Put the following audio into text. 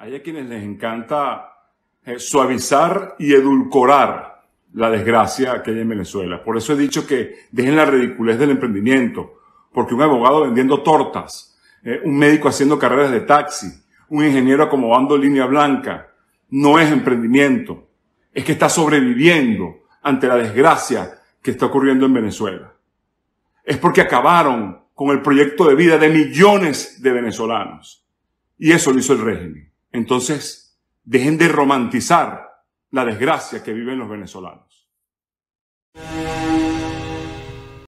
Hay a quienes les encanta eh, suavizar y edulcorar la desgracia que hay en Venezuela. Por eso he dicho que dejen la ridiculez del emprendimiento, porque un abogado vendiendo tortas, eh, un médico haciendo carreras de taxi, un ingeniero acomodando línea blanca, no es emprendimiento, es que está sobreviviendo ante la desgracia que está ocurriendo en Venezuela. Es porque acabaron con el proyecto de vida de millones de venezolanos. Y eso lo hizo el régimen. Entonces, dejen de romantizar la desgracia que viven los venezolanos.